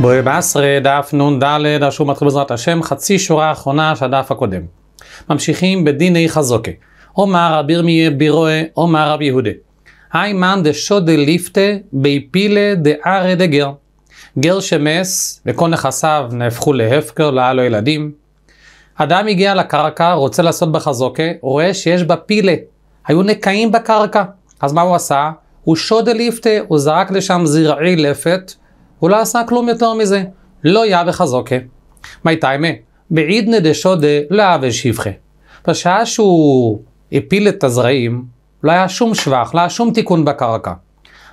בואי בעשרה, דף נ"ד, השיעור מתחיל בעזרת השם, חצי שורה האחרונה של הדף הקודם. ממשיכים בדיני חזוקה. אומר רבי ירמיה בירואה, אומר רבי יהודה. היי מן היימן דשודה ליפטה ביפילה דארה דגר. גר שמס וכל נכסיו נהפכו להפקר, לאלו ילדים. אדם הגיע לקרקע, רוצה לעשות בחזוקה, רואה שיש בה פילה. היו נקעים בקרקע. אז מה הוא עשה? הוא שודה ליפטה, הוא זרק לשם זרעי לפת. הוא לא עשה כלום יותר מזה. לא יא וחזוקה. מי טיימה? בעידנא דשודה לא יהווה שבחה. בשעה שהוא הפיל את הזרעים, לא היה שום שבח, לא היה שום תיקון בקרקע.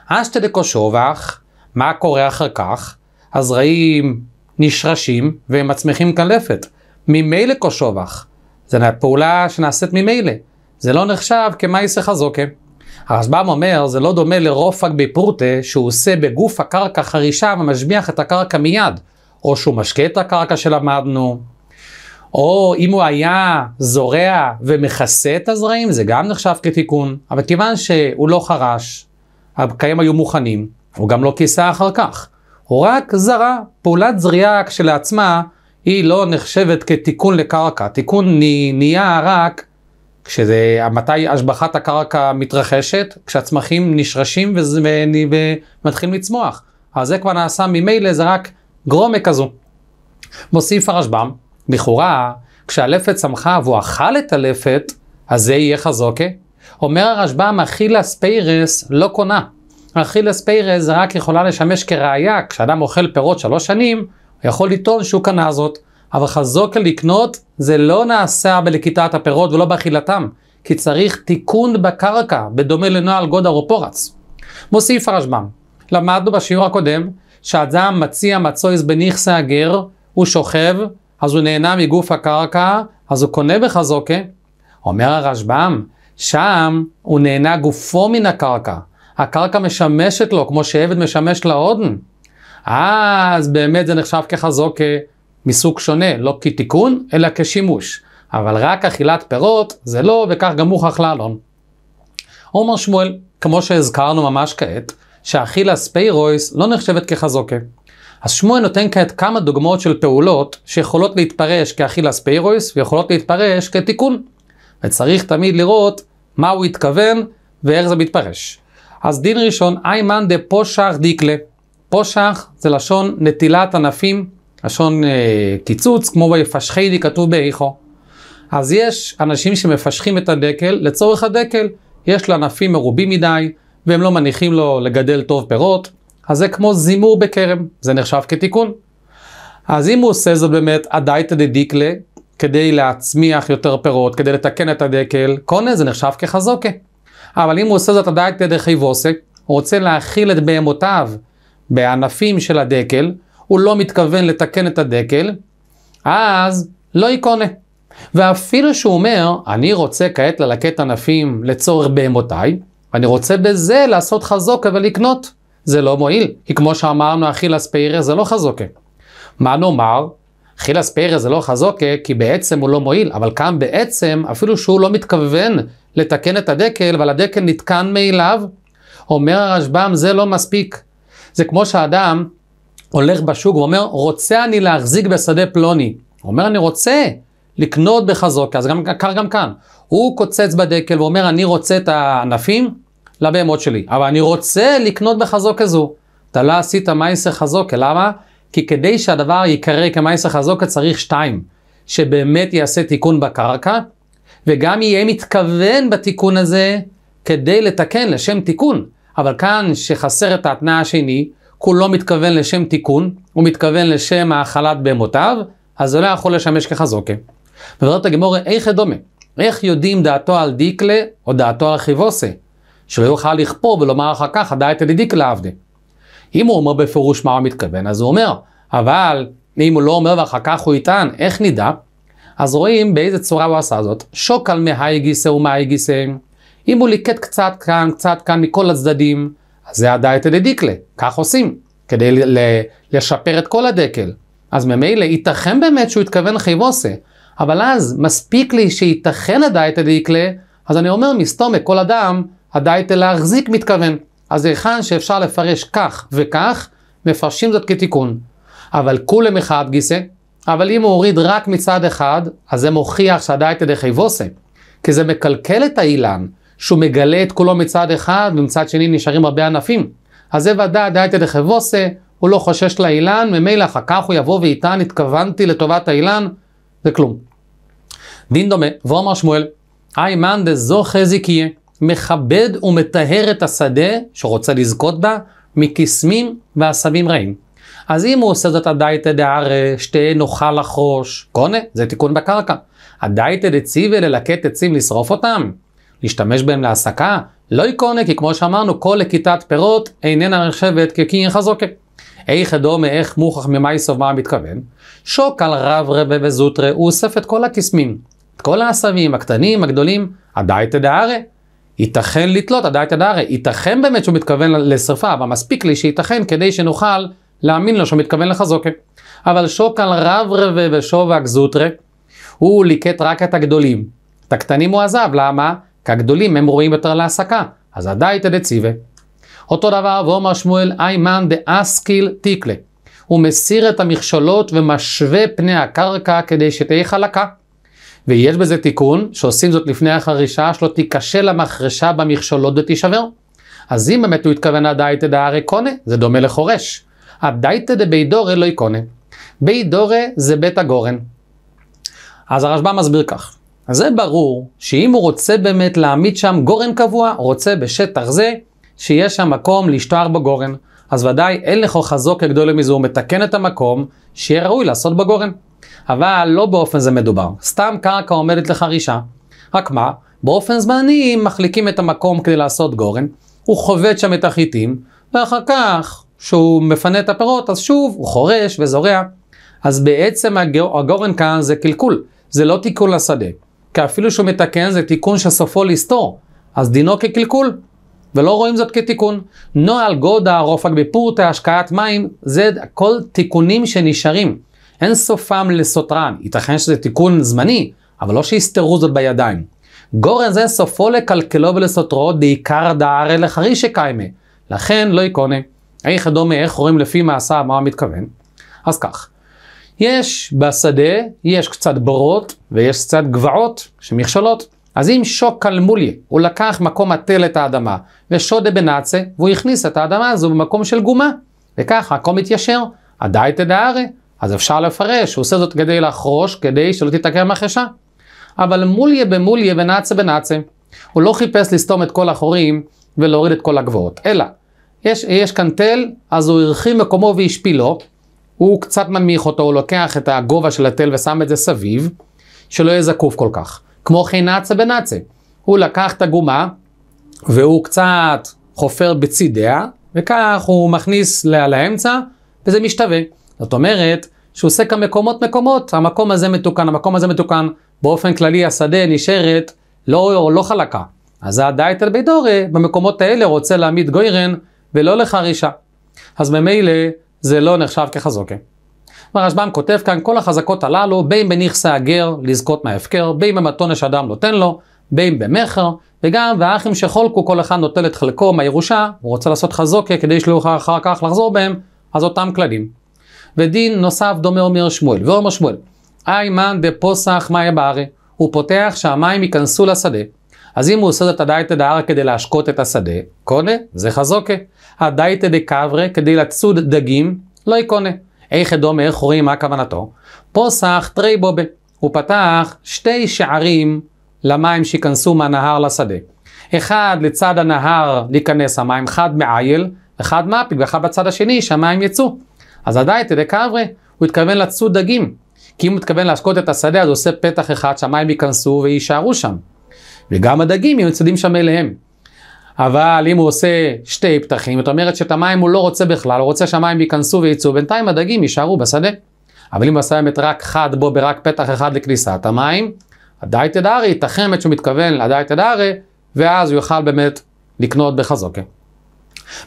אשתא דקושובח, מה קורה אחר כך? הזרעים נשרשים והם מצמיחים כלפת. ממילא קושובח. זו לא פעולה שנעשית ממילא. זה לא נחשב כמאי שחזוקה. הרשב"ם אומר, זה לא דומה לרופק בפרוטה, שהוא עושה בגוף הקרקע חרישה ומשביח את הקרקע מיד, או שהוא משקה את הקרקע שלמדנו, או אם הוא היה זורע ומכסה את הזרעים, זה גם נחשב כתיקון, אבל כיוון שהוא לא חרש, הקיים היו מוכנים, הוא גם לא כיסה אחר כך. הוא רק זרע, פעולת זריעה כשלעצמה, היא לא נחשבת כתיקון לקרקע. תיקון נהיה רק כשזה, מתי השבחת הקרקע מתרחשת? כשהצמחים נשרשים ומתחילים לצמוח. אז זה כבר נעשה ממילא, זה רק גרומה כזו. מוסיף הרשב"ם, לכאורה, כשהלפת צמחה והוא אכל את הלפת, אז זה יהיה חזוקה. אומר הרשב"ם, אכילס פיירס לא קונה. אכילס פיירס רק יכולה לשמש כראיה, כשאדם אוכל פירות שלוש שנים, הוא יכול לטעון שהוא קנה זאת. אבל חזוק לקנות זה לא נעשה בלקיטת הפירות ולא באכילתם, כי צריך תיקון בקרקע, בדומה לנוהל גודר או פורץ. מוסיף הרשב"ם, למדנו בשיעור הקודם שאדם מציע מצוי בניכסה הגר, הוא שוכב, אז הוא נהנה מגוף הקרקע, אז הוא קונה בחזוקה. אומר הרשב"ם, שם הוא נהנה גופו מן הקרקע. הקרקע משמשת לו כמו שעבד משמש לאודן. אז באמת זה נחשב כחזוקה, מסוג שונה, לא כתיקון, אלא כשימוש. אבל רק אכילת פירות זה לא, וכך גם הוא חכללון. עומר שמואל, כמו שהזכרנו ממש כעת, שאכילס פיירויס לא נחשבת כחזוקה. אז שמואל נותן כעת כמה דוגמאות של פעולות שיכולות להתפרש כאכילס פיירויס ויכולות להתפרש כתיקון. וצריך תמיד לראות מה הוא התכוון ואיך זה מתפרש. אז דין ראשון, איימן דה פושח דיקלה. פושח זה לשון נטילת ענפים לשון אה, קיצוץ, כמו ויפשחני כתוב באיכו. אז יש אנשים שמפשחים את הדקל לצורך הדקל. יש לה ענפים מרובים מדי, והם לא מניחים לו לגדל טוב פירות, אז זה כמו זימור בכרם, זה נחשב כתיקון. אז אם הוא עושה זאת באמת עדייתא דדיקלה, כדי להצמיח יותר פירות, כדי לתקן את הדקל, קונה זה נחשב כחזוקה. אבל אם הוא עושה זאת עדייתא דחיבוסק, הוא רוצה להאכיל את בהמותיו בענפים של הדקל, הוא לא מתכוון לתקן את הדקל, אז לא יקונה. ואפילו שהוא אומר, אני רוצה כעת ללקט ענפים לצורך בהמותיי, אני רוצה בזה לעשות חזוקה ולקנות. זה לא מועיל, כי כמו שאמרנו, אכילס פיירה זה לא חזוקה. מה נאמר? אכילס פיירה זה לא חזוקה, כי בעצם הוא לא מועיל, אבל כאן בעצם, אפילו שהוא לא מתכוון לתקן את הדקל, אבל הדקל נתקן מאליו, אומר הרשב"ם, זה לא מספיק. זה כמו שאדם הולך בשוק ואומר, רוצה אני להחזיק בשדה פלוני. הוא אומר, אני רוצה לקנות בחזוקה, אז גם קר גם כאן. הוא קוצץ בדקל ואומר, אני רוצה את הענפים לבהמות שלי, אבל אני רוצה לקנות בחזוקה זו. אתה לא עשית מייסר חזוקה, למה? כי כדי שהדבר ייקרא כמייסר חזוקה צריך שתיים, שבאמת יעשה תיקון בקרקע, וגם יהיה מתכוון בתיקון הזה כדי לתקן לשם תיקון. אבל כאן שחסר את ההתנאה השני, כולו מתכוון לשם תיקון, הוא מתכוון לשם האכלת בהמותיו, אז זה לא יכול לשמש כחזוקה. בברירת הגמור, איך דומה? איך יודעים דעתו על דיקלה או דעתו על חיבוסה? שלא יוכל לכפור ולומר אחר כך, הדעת על דיקלה עבדה. אם הוא אומר בפירוש מה הוא מתכוון, אז הוא אומר, אבל אם הוא לא אומר ואחר כך הוא יטען, איך נדע? אז רואים באיזה צורה הוא עשה זאת. שוק על מהי גיסא ומהי גיסא. אם הוא ליקט קצת כאן, קצת כאן מכל הצדדים, אז זה הדייתא דדיקלה, כך עושים, כדי לשפר את כל הדקל. אז ממילא ייתכן באמת שהוא התכוון חייבוסה, אבל אז מספיק לי שייתכן הדייתא דדיקלה, אז אני אומר מסתומק כל אדם, הדייתא להחזיק מתכוון. אז היכן שאפשר לפרש כך וכך, מפרשים זאת כתיקון. אבל כולם אחד גיסא, אבל אם הוא הוריד רק מצד אחד, אז זה מוכיח שהדייתא דחייבוסה, כי זה מקלקל את האילן, שהוא מגלה את כולו מצד אחד, ומצד שני נשארים הרבה ענפים. אז זה ודאי דייתא דחבוסה, הוא לא חושש לאילן, ממילא אחר כך הוא יבוא ויטען, התכוונתי לטובת האילן, זה כלום. דין דומה, ואומר שמואל, אי מאן דזו חזיק יהיה, מכבד ומטהר את השדה שרוצה לזכות בה, מקסמים ועשבים רעים. אז אם הוא עושה זאת הדייתא דערא, שתהיה נוחה לחרוש, קונה, זה תיקון בקרקע. הדייתא דציבי ללקט עצים לשרוף אותם. להשתמש בהם להסקה? לא יקונה, כי כמו שאמרנו, כל לקיטת פירות איננה נחשבת כקין חזוקה. איך אדומה, איך מוכח ממייסוב, מה מתכוון? שוק על רב רבה וזוטרה, הוא אוסף את כל הקסמים, את כל העשבים, הקטנים, הגדולים, הדייתא דהרי. ייתכן לתלות, הדייתא דהרי. ייתכן באמת שהוא מתכוון לשרפה, אבל מספיק לי שייתכן כדי שנוכל להאמין לו שהוא מתכוון לחזוקה. אבל שוק על רב רבה ושובק זוטרה, הוא ליקט רק את הגדולים. את הקטנים הוא עזב, למה? כי הגדולים הם רואים יותר להעסקה, אז עדיין דציבה. אותו דבר, ואומר שמואל, איימן דאסקיל תיקלה. הוא מסיר את המכשולות ומשווה פני הקרקע כדי שתהיה חלקה. ויש בזה תיקון, שעושים זאת לפני החרישה, שלא תיכשל המחרשה במכשולות ותישבר. אז אם באמת הוא התכוון הדייתא דהרי קונה, זה דומה לחורש. הדייתא דבידורא לא יקונה. בידורא זה בית הגורן. אז הרשב"א מסביר כך. אז זה ברור שאם הוא רוצה באמת להעמיד שם גורן קבוע, רוצה בשטח זה שיהיה שם מקום להשתער בגורן. אז ודאי אין לכוחו זו כגדול מזה, הוא מתקן את המקום שיהיה ראוי לעשות בגורן. אבל לא באופן זה מדובר, סתם קרקע עומדת לחרישה. רק מה, באופן זמני מחליקים את המקום כדי לעשות גורן, הוא חובט שם את החיטים, ואחר כך, כשהוא מפנה את הפירות, אז שוב הוא חורש וזורע. אז בעצם הגורן כאן זה קלקול, זה לא תיקון לשדה. כי אפילו שהוא מתקן זה תיקון שסופו לסתור, אז דינו כקלקול, ולא רואים זאת כתיקון. נוהל גודה, רופק בפורטה, השקעת מים, זה הכל תיקונים שנשארים. אין סופם לסותרן, ייתכן שזה תיקון זמני, אבל לא שיסתרו זאת בידיים. גורן זה סופו לקלקלו ולסותרו דעיקר דהרי לחרישי קיימה, לכן לא יקונה. איך דומה, איך רואים לפי מעשה, מה הוא מתכוון? אז כך, יש בשדה, יש קצת בורות ויש קצת גבעות שמכשלות. אז אם שוק קלמולי, הוא לקח מקום הטל את האדמה, ושודה בנאצה, והוא הכניס את האדמה הזו במקום של גומה. וכך הכל מתיישר, הדייתא דהרי, אז אפשר לפרש, הוא עושה זאת כדי לחרוש, כדי שלא תתעקר מחשה. אבל מוליה במוליה ונאצה בנאצה. הוא לא חיפש לסתום את כל החורים ולהוריד את כל הגבוהות, אלא יש, יש כאן תל, אז הוא הרחיב מקומו והשפילו, הוא קצת מנמיך אותו, הוא לוקח את הגובה של התל ושם את זה סביב, שלא יהיה זקוף כל כך. כמו נאצה בנאצה. הוא לקח את הגומה, והוא קצת חופר בצידיה, וכך הוא מכניס לה לאמצע, וזה משתווה. זאת אומרת, שהוא עושה כאן מקומות מקומות, המקום הזה מתוקן, המקום הזה מתוקן. באופן כללי השדה נשארת לא, לא חלקה. אז הדייטל בידורי במקומות האלה רוצה להעמיד גוירן ולא לחרישה. אז ממילא זה לא נחשב כחזוקה. והרשב"ם כותב כאן, כל החזקות הללו, בין בנכסה הגר לזכות מההפקר, בין במתונה שאדם נותן לו, בין במכר, וגם והאחים שחולקו, כל אחד נוטל את חלקו מהירושה, הוא רוצה לעשות חזוקה כדי שלא יוכל אחר כך לחזור בהם, אז אותם כללים. ודין נוסף דומה אומר שמואל, ואומר שמואל, איימן דפוסח מאיה בארי, הוא פותח שהמים ייכנסו לשדה, אז אם הוא עושה את הדייתא דהרא כדי להשקות את השדה, קונה, זה חזוקה. הדייתא דקברה כדי לצוד דגים, לא יקונה. איך אדום, איך רואים, מה כוונתו? פוסח תרי בובה. הוא פתח שתי שערים למים שיכנסו מהנהר לשדה. אחד לצד הנהר להיכנס המים, אחד מעייל, אחד מפיק ואחד בצד השני שהמים יצאו. אז הדייתא דקברה, הוא התכוון לצוד דגים. כי אם הוא מתכוון להשקות את השדה, אז הוא עושה פתח אחד שהמים ייכנסו ויישארו שם. וגם הדגים יוצאים שם אליהם. אבל אם הוא עושה שתי פתחים, זאת אומרת שאת המים הוא לא רוצה בכלל, הוא רוצה שהמים ייכנסו וייצאו, בינתיים הדגים יישארו בשדה. אבל אם הוא עשה באמת רק חד בו ברק פתח אחד לכניסת המים, עדיין תדארי, ייתכן באמת שהוא מתכוון לעדיין תדארי, ואז הוא יוכל באמת לקנות בחזוקה.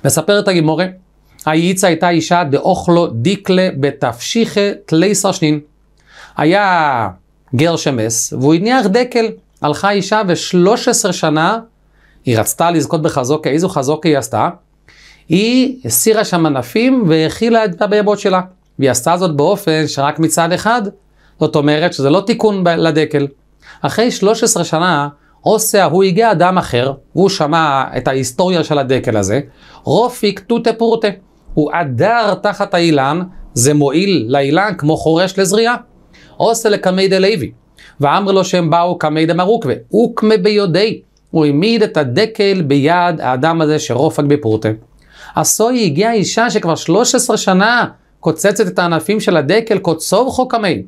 מספרת הגימורי, האיצה הייתה אישה דאוכלו דיקלה בתפשיחה תלי סרשנין. היה גר שמס, והוא הניח דקל. הלכה אישה ו-13 שנה היא רצתה לזכות בחזוקה, איזו חזוקה היא עשתה? היא הסירה שם ענפים והאכילה את הבהמות שלה. והיא עשתה זאת באופן שרק מצד אחד, זאת אומרת שזה לא תיקון לדקל. אחרי 13 שנה, עושה ההוא הגיע אדם אחר, והוא שמע את ההיסטוריה של הדקל הזה, רופיק טוטה פורטה. הוא אדר תחת האילן, זה מועיל לאילן כמו חורש לזריעה. עושה לקמי דלוי. ואמר לו שהם באו קמי דמרוקווה, אוקמה ביודי. הוא העמיד את הדקל ביד האדם הזה שרופק בפורטה. עשוי הגיעה אישה שכבר 13 שנה קוצצת את הענפים של הדקל, קוצוב חוק המי.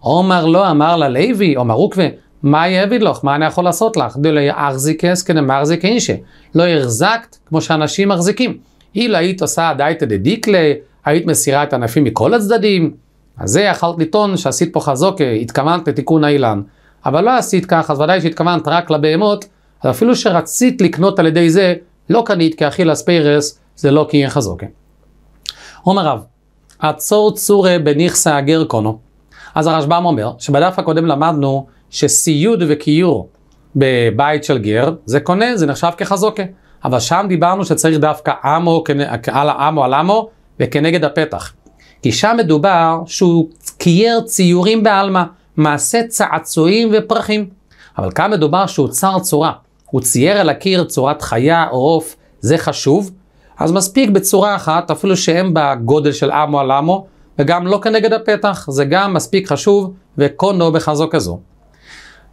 עומר לא אמר לה לוי, עומר רוקווה, מה יעביד לך? מה אני יכול לעשות לך? דלא יחזיקס כנמחזיק אינשה. לא החזקת כמו שאנשים מחזיקים. אילו היית עושה דייתא דדיקלה, היית מסירה את הענפים מכל הצדדים, אז זה יכולת לטעון שעשית פה חזוקה, התכוונת לתיקון האילן. אבל לא עשית כך, אז ודאי שהתכוונת רק לבהמות, אז אפילו שרצית לקנות על ידי זה, לא קנית כי אכילס פיירס זה לא כי יהיה חזוקה. אומר רב, עצור צורי בניכסה הגר קונו. אז הרשב"ם אומר שבדף הקודם למדנו שסיוד וכיור בבית של גר זה קונה, זה נחשב כחזוקה. אבל שם דיברנו שצריך דווקא אמו, על האמו, על אמו, וכנגד הפתח. כי שם מדובר שהוא קייר ציורים בעלמא, מעשה צעצועים ופרחים. אבל כאן מדובר שהוא צר צורה, הוא צייר על הקיר צורת חיה או עוף, זה חשוב, אז מספיק בצורה אחת, אפילו שהם בגודל של אמו על אמו, וגם לא כנגד הפתח, זה גם מספיק חשוב, וקונו בחזו כזו.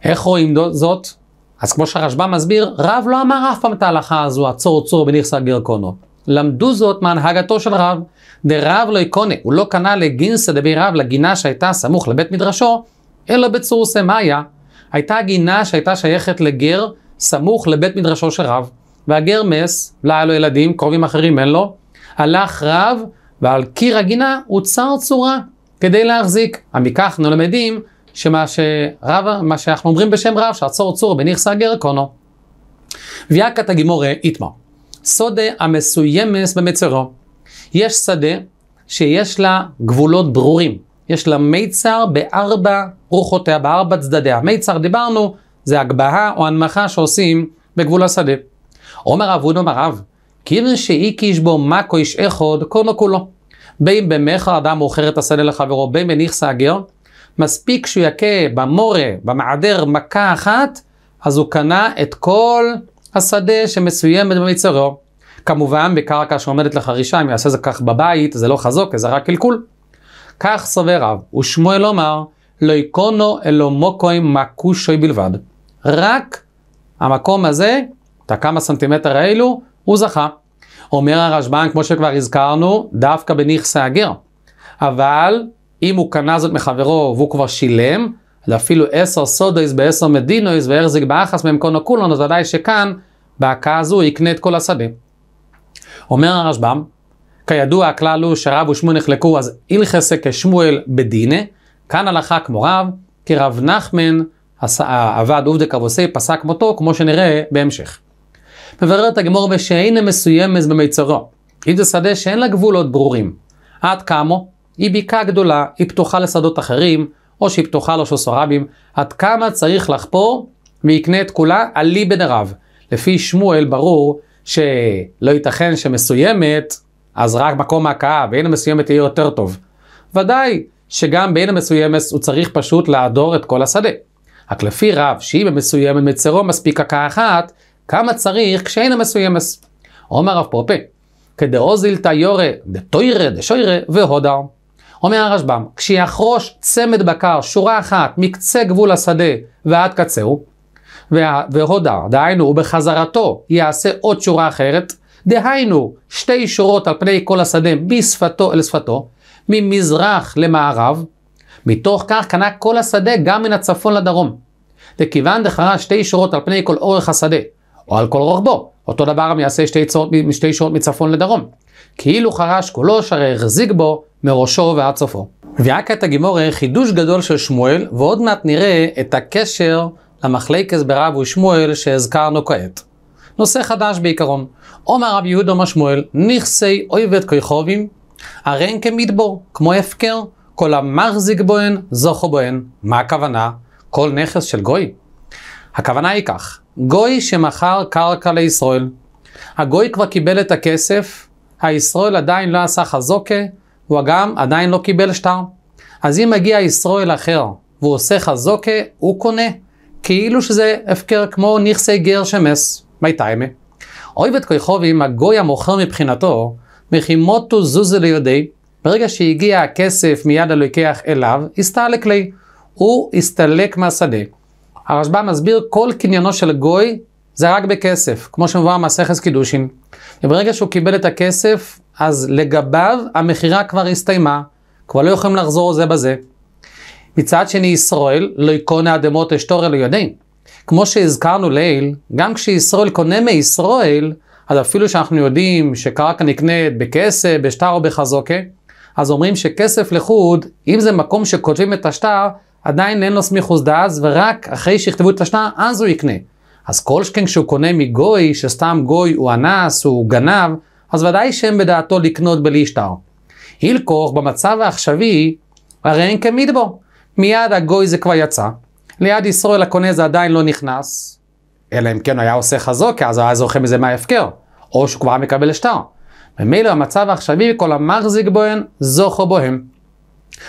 איך רואים זאת? אז כמו שהרשב"ם מסביר, רב לא אמר אף פעם את ההלכה הזו, הצור צור בנכסה גרקונו. למדו זאת מהנהגתו של רב, דרב לא יקונה, הוא לא קנה לגינסה דבי רב, לגינה שהייתה סמוך לבית מדרשו, אלא בצורסה, מה היה? הייתה גינה שהייתה שייכת לגר סמוך לבית מדרשו של רב, והגר מס, לא היה לו ילדים, קרובים אחרים אין לו, הלך רב, ועל קיר הגינה צר צורה כדי להחזיק. המקח נולמדים שמה שרב, מה שאנחנו אומרים בשם רב, שהצור צור בניכסא גר קונו. ויאקת הגימורי איתמר, סודה המסוימס במצרו. יש שדה שיש לה גבולות ברורים. יש לה מיצר בארבע רוחותיה, בארבע צדדיה. מיצר דיברנו, זה הגבהה או הנמכה שעושים בגבול השדה. עומר אבון עומר רב, כיוון שאיקיש בו מקו איש אחד, קונו כולו. בין במכר אדם מוכר את השדה לחברו, בין בנכסה הגר, מספיק שהוא יכה במורה, במעדר, מכה אחת, אז הוא קנה את כל השדה שמסוימת במצרו. כמובן בקרקע שעומדת לחרישה, אם יעשה זה כך בבית, זה לא חזוק, זה רק קלקול. כך סובר רב, ושמואל אומר, לא יקונו אלו מוקוי מקושוי בלבד. רק המקום הזה, את הכמה סנטימטר האלו, הוא זכה. אומר הרשב"ן, כמו שכבר הזכרנו, דווקא בנכסי הגר. אבל אם הוא קנה זאת מחברו והוא כבר שילם, אז אפילו עשר סודויז בעשר מדינויס והחזיק באחס מהם קונו אז ודאי שכאן, בהכה הזו, יקנה את כל השדה. אומר הרשב"ם, כידוע הכלל הוא שרב ושמואל נחלקו אז הלכסה כשמואל בדינא, כאן הלכה כמו רב, כי רב נחמן עבד עובדה כבוסי פסק מותו כמו שנראה בהמשך. מבררת הגמור ושאינה מסוימת במיצרו, אם זה שדה שאין לה גבולות ברורים. עד כמו, היא בקעה גדולה, היא פתוחה לשדות אחרים, או שהיא פתוחה לשוסו לא רבים, עד כמה צריך לחפור ויקנה את כולה עלי בן הרב. לפי שמואל ברור שלא ייתכן שמסוימת, אז רק מקום ההכאה, בעין המסוימת יהיה יותר טוב. ודאי שגם בעין המסוימת הוא צריך פשוט לעדור את כל השדה. רק לפי רב, שאם המסוימת מצרו מספיק הכאה אחת, כמה צריך כשאין המסוימת. אומר רב פופה, כדאוזילתא יורה דתוירה דשוירה והודה. אומר הרשב"ם, כשיחרוש צמד בקר שורה אחת מקצה גבול השדה ועד קצהו, וה, והודר, דהיינו, ובחזרתו יעשה עוד שורה אחרת, דהיינו, שתי שורות על פני כל השדה משפתו אל שפתו, ממזרח למערב, מתוך כך קנה כל השדה גם מן הצפון לדרום. וכיוון דחרה שתי שורות על פני כל אורך השדה, או על כל רוחבו, אותו דבר הם יעשה שתי, צור, שתי שורות מצפון לדרום. כאילו חרש כולו שהרי החזיק בו מראשו ועד סופו. ויעקת כעת חידוש גדול של שמואל, ועוד מעט נראה את הקשר למחלקס ברב ושמואל שהזכרנו כעת. נושא חדש בעיקרון. אומר רב יהודה אומר שמואל, נכסי אויבת כיכובים, הרי הרן כמדבור, כמו הפקר, כל המחזיק בוהן, זוכו בוהן. מה הכוונה? כל נכס של גוי. הכוונה היא כך, גוי שמכר קרקע לישראל. הגוי כבר קיבל את הכסף, הישראל עדיין לא עשה חזוקה, הוא גם עדיין לא קיבל שטר. אז אם מגיע ישראל אחר והוא עושה חזוקה, הוא קונה. כאילו שזה הפקר כמו נכסי גר שמס, מי טיימה. אויב את כוכבים, הגוי המוכר מבחינתו, מחימותו זוזו לידי, ברגע שהגיע הכסף מיד הלוקח אליו, הסתלק לי, הוא הסתלק מהשדה. הרשב"א מסביר כל קניינו של גוי זה רק בכסף, כמו שמובא במסכת קידושין. וברגע שהוא קיבל את הכסף, אז לגביו המכירה כבר הסתיימה, כבר לא יכולים לחזור זה בזה. מצד שני ישראל לא יקונה אדמות אשתור אלו ידין. כמו שהזכרנו ליל, גם כשישראל קונה מישראל, אז אפילו שאנחנו יודעים שקרקע נקנית בכסף, בשטר או בחזוקה, אז אומרים שכסף לחוד, אם זה מקום שכותבים את השטר, עדיין אין לו סמיכוס דאז, ורק אחרי שיכתבו את השטר, אז הוא יקנה. אז כל שכן כשהוא קונה מגוי, שסתם גוי הוא אנס, הוא גנב, אז ודאי שאין בדעתו לקנות בלי שטר. הילקוך במצב העכשווי, הרי אין כמיד בו. מיד הגוי זה כבר יצא. ליד ישראל הקונה זה עדיין לא נכנס, אלא אם כן הוא היה עושה חזוק, כי אז הוא היה זוכה מזה מההפקר, או שהוא כבר מקבל שטר. ומילא המצב העכשווי, כל המחזיק בוהן, זוכו בוהם.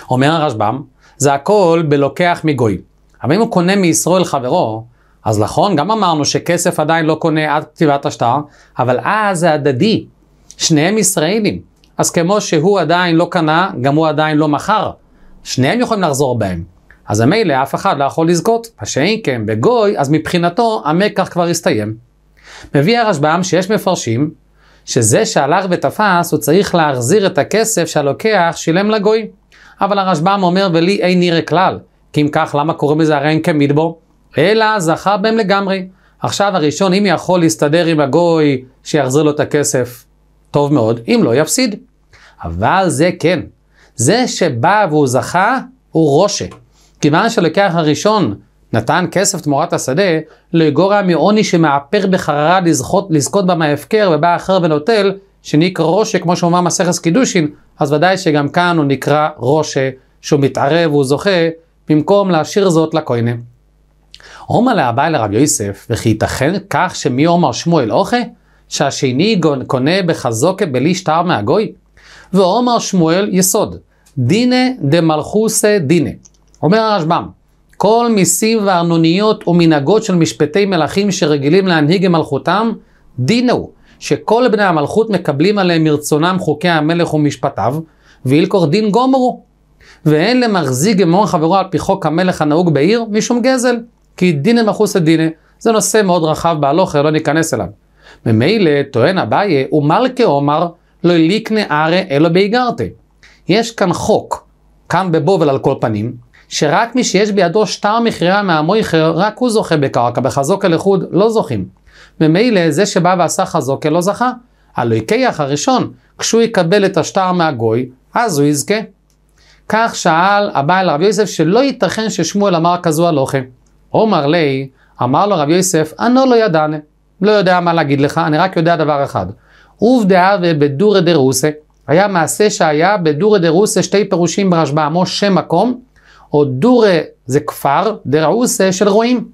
אומר הרשב"ם, זה הכל בלוקח מגוי. אבל אם הוא קונה מישראל חברו, אז נכון, גם אמרנו שכסף עדיין לא קונה עד כתיבת השטר, אבל אז זה הדדי. שניהם ישראלים. אז כמו שהוא עדיין לא קנה, גם הוא עדיין לא מכר. שניהם יכולים לחזור בהם. אז המילא אף אחד לא יכול לזכות, השאין כן בגוי, אז מבחינתו המקח כבר הסתיים. מביא הרשב"ם שיש מפרשים שזה שהלך ותפס הוא צריך להחזיר את הכסף שהלוקח שילם לגוי. אבל הרשב"ם אומר ולי אין נראה כלל, כי אם כך למה קוראים לזה הרי אין כמדבו? אלא זכה בהם לגמרי. עכשיו הראשון אם יכול להסתדר עם הגוי שיחזיר לו את הכסף, טוב מאוד, אם לא יפסיד. אבל זה כן, זה שבא והוא זכה, הוא רושה. כיוון שלוקח הראשון נתן כסף תמורת השדה, לא יגורע מעוני שמאפר בחררה לזכות, לזכות בה מההפקר, ובא אחר ונוטל, שנקרא רושה, כמו שאומר מסכת קידושין, אז ודאי שגם כאן הוא נקרא רושה, שהוא מתערב והוא זוכה, במקום להשאיר זאת לכהנה. עומר לאביי לרב יוסף, וכי ייתכן כך שמי עומר שמואל אוכה? שהשני קונה בחזוקה בלי שטר מהגוי? ועומר שמואל יסוד, דינא דמלכוסא דינא. אומר הרשב"ם, כל מיסים וארנוניות ומנהגות של משפטי מלכים שרגילים להנהיג עם מלכותם, דינא הוא, שכל בני המלכות מקבלים עליהם מרצונם חוקי המלך ומשפטיו, ואילכור דין גומרו. ואין למחזיק גמור חברו על פי חוק המלך הנהוג בעיר משום גזל, כי דינא מלכוסא דינא, זה נושא מאוד רחב בהלוכה, לא ניכנס אליו. ממילא טוען אביי, ומלכה עומר, לא ליקנה ארה אלא באיגרתה. יש כאן חוק, כאן בבובל על כל פנים, שרק מי שיש בידו שטר מכירה מהמויכר, רק הוא זוכה בקרקע, בחזוקה לחוד לא זוכים. ממילא זה שבא ועשה חזוקה לא זכה. הלויקח הראשון, כשהוא יקבל את השטר מהגוי, אז הוא יזכה. כך שאל הבעל רבי יוסף שלא ייתכן ששמואל אמר כזו הלוכה. עומר לי, אמר לו רבי יוסף, אנו לא ידענה. לא יודע מה להגיד לך, אני רק יודע דבר אחד. עובדה ובדורא דרוסה. היה מעשה שהיה בדורא דרוסה שתי פירושים ברשב"ם, או שם מקום, או דורא זה כפר, דרעוסה של רועים.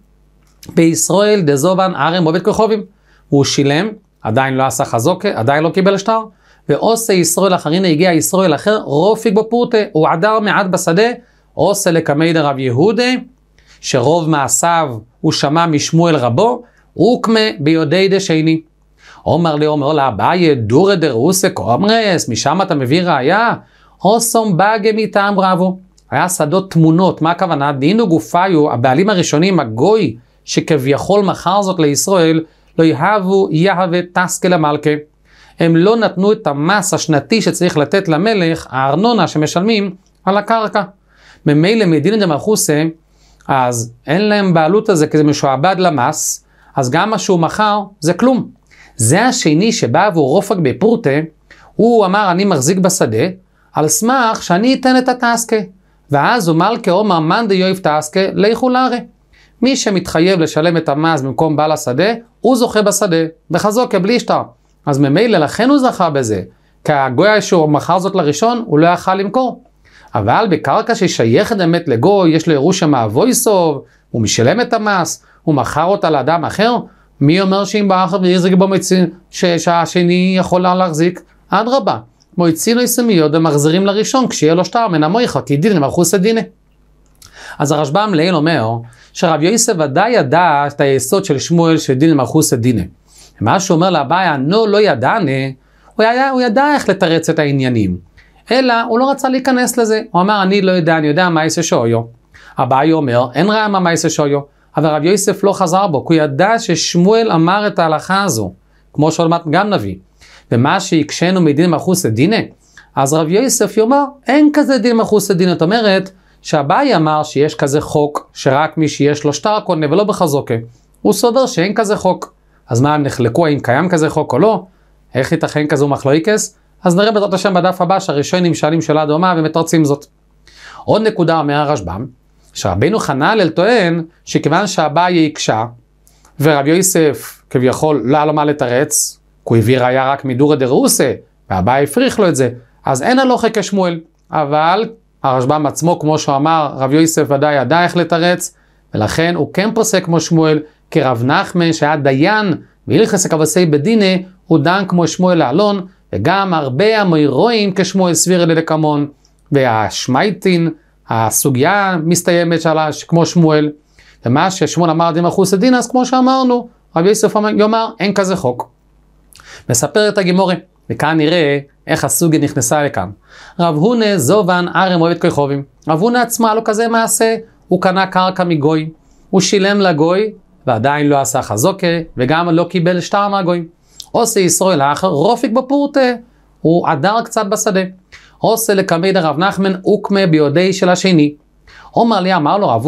בישראל דזובן ארם עובד כוכבים. הוא שילם, עדיין לא עשה חזוקה, עדיין לא קיבל שטר, ועושה ישראל אחרינה הגיע ישראל אחר, רופיק בפורטה, הוא עדר מעט בשדה, עושה לקמי דרב יהודה, שרוב מעשיו הוא שמע משמואל רבו, רוקמה ביודי דשני. עומר לי אומר לה, אביי דורא דרעוסה קומרס, משם אתה מביא ראייה? אוסום באגה מטעם רבו. היה שדות תמונות, מה הכוונה? דינו גופיו, הבעלים הראשונים, הגוי, שכביכול מכר זאת לישראל, לא יהבו יהבה טסקי למלכה. הם לא נתנו את המס השנתי שצריך לתת למלך, הארנונה שמשלמים על הקרקע. ממילא מדינא דמלכוסה, אז אין להם בעלות על זה כי זה משועבד למס, אז גם מה שהוא מכר זה כלום. זה השני שבא עבור רופק בפורטה, הוא אמר אני מחזיק בשדה, על סמך שאני אתן את הטסקה. ואז הוא מלכה עומר מאן דיואיב טסקה לכו לארי. מי שמתחייב לשלם את המס במקום בעל השדה, הוא זוכה בשדה, בחזוקה בלי שטר. אז ממילא לכן הוא זכה בזה, כי הגוי שהוא מכר זאת לראשון, הוא לא יכל למכור. אבל בקרקע ששייכת באמת לגוי, יש לו ירושה מאבוי סוב, הוא משלם את המס, הוא מכר אותה לאדם אחר, מי אומר שאם באחר ויחזיק בו מצין, שהשני יכולה להחזיק? אדרבה, מויצין יסמיות ומחזירים לראשון, כשיהיה לו שטר מן המויכה, כי דינא מלכוסא דינא. אז הרשב"ם לעיל אומר, שרב יוסף ודאי ידע את היסוד של שמואל של דינא מלכוסא דינא. מה אומר לאביה, נו לא ידענה, הוא, היה, הוא ידע איך לתרץ את העניינים. אלא הוא לא רצה להיכנס לזה. הוא אמר, אני לא יודע, אני יודע מה יעשה שויו. אביה אומר, אין ראיה מה יעשה שויו. אבל רב יוסף לא חזר בו, כי הוא ידע ששמואל אמר את ההלכה הזו, כמו שעוד מעט גם נביא. ומה שהקשינו מדין מחוסא דינא, אז רב יוסף יאמר, אין כזה דין מחוסא דינא. זאת אומרת, שאביי אמר שיש כזה חוק, שרק מי שיש לו שטר קונה ולא בחזוקה. הוא סובר שאין כזה חוק. אז מה, הם נחלקו האם קיים כזה חוק או לא? איך ייתכן כזו מחלוקס? אז נראה בעזרת השם בדף הבא שהראשונים שואלים שאלה דומה ומתרצים זאת. עוד נקודה אומר הרשב"ם, שרבנו חננאל טוען שכיוון שאביי הקשה, ורבי יוסף כביכול לא היה לו מה לתרץ, כי הוא הביא ראיה רק מדורא דרעוסה, והבעיה הפריך לו את זה, אז אין הלוכה כשמואל. אבל הרשב"ם עצמו, כמו שהוא אמר, רבי יוסף ודאי ידע איך לתרץ, ולכן הוא כן פוסק כמו שמואל, כי רב נחמן שהיה דיין בהלכס הכבשי בדיני, הוא דן כמו שמואל לאלון, וגם הרבה המוירואים כשמואל סבירי לדקמון, והשמייטין הסוגיה מסתיימת שעלה כמו שמואל, ומה ששמואל אמר דין מלכוס דינא, אז כמו שאמרנו, רבי יוסף יאמר, אין כזה חוק. מספר את הגימורי, וכאן נראה איך הסוגיה נכנסה לכאן. רב הונה זובן ארם אוהב אוהבת כוכבים. רב הונה עצמה לא כזה מעשה, הוא קנה קרקע מגוי, הוא שילם לגוי, ועדיין לא עשה חזוקה, וגם לא קיבל שטר מהגוי. עושה ישראל אחר, רופיק בפורטה, הוא עדר קצת בשדה. עושה לקמי דרב נחמן אוקמה ביודעי של השני. אומר לי אמר לו רב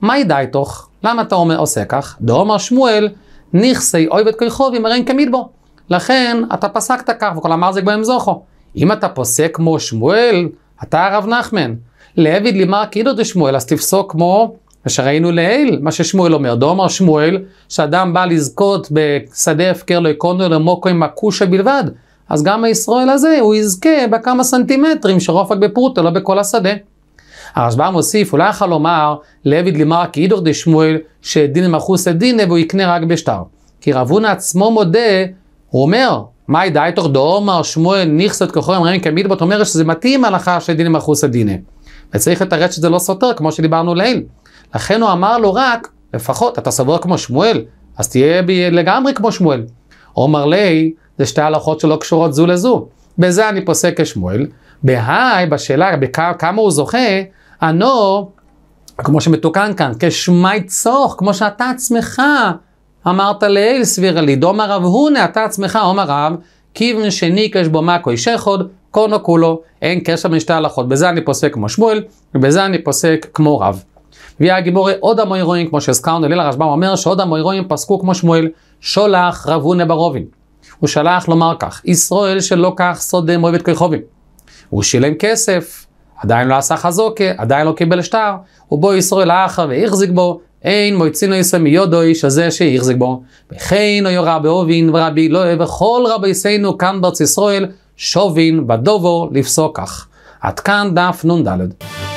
מה ידע איתוך? למה אתה אומר עושה כך? דאמר שמואל, נכסי אוי אויב כוי כיכו ומרן כמיד בו. לכן אתה פסקת כך וכל אמר זה בהם זוכו. אם אתה פוסק כמו שמואל, אתה הרב נחמן. לעביד לימר כאילו שמואל, אז תפסוק כמו מה שראינו לעיל, מה ששמואל אומר. דאמר שמואל, שאדם בא לזכות בשדה הפקר לא יקונו למוקו עם הכושה בלבד. אז גם הישראל הזה, הוא יזכה בכמה סנטימטרים שרופק בפרוטו, לא בכל השדה. הרשב"ם מוסיף, אולי יכול לומר, לעבד לימר כי אידור דשמואל, שדין את דינא והוא יקנה רק בשטר. כי רב הונא עצמו מודה, הוא אומר, מאי דייתוך דאומר שמואל נכסות כחורם רעים כמידבות, אומר שזה מתאים הלכה שדין את דינא. וצריך לתרץ שזה לא סותר, כמו שדיברנו לעיל. לכן הוא אמר לו רק, לפחות, אתה סבור כמו שמואל, אז תהיה לגמרי כמו שמואל. עומר ליה, זה שתי הלכות שלא קשורות זו לזו. בזה אני פוסק כשמואל. בהאי, בשאלה כמה הוא זוכה, אנו, כמו שמתוקן כאן, כשמי צוך, כמו שאתה עצמך אמרת לאל סבירה לי, דומר רב הונה, אתה עצמך, אומר רב, כיוון שניקש בו מקוי שחוד, קונו כולו, אין קשר בין שתי הלכות. בזה אני פוסק כמו שמואל, ובזה אני פוסק כמו רב. והגיבורי עוד המוירואים, כמו שהזכרנו, לילה רשב"ם אומר שעוד המוירואים פסקו כמו שמואל, שולח רב הונה ברובין. הוא שלח לומר כך, ישראל שלא כך סודם אוהבת כוכבים. הוא שילם כסף, עדיין לא עשה חזוקה, עדיין לא קיבל שטר, ובו ישראל אחר והחזיק בו, אין מועצינו ישראל מיודוי שזה שהחזיק בו. וכן היו לא רבי אובין ורבי אלוהי וכל רבי יסיינו כאן בארץ ישראל, שובין בדובו לפסוק כך. עד כאן דף נ"ד.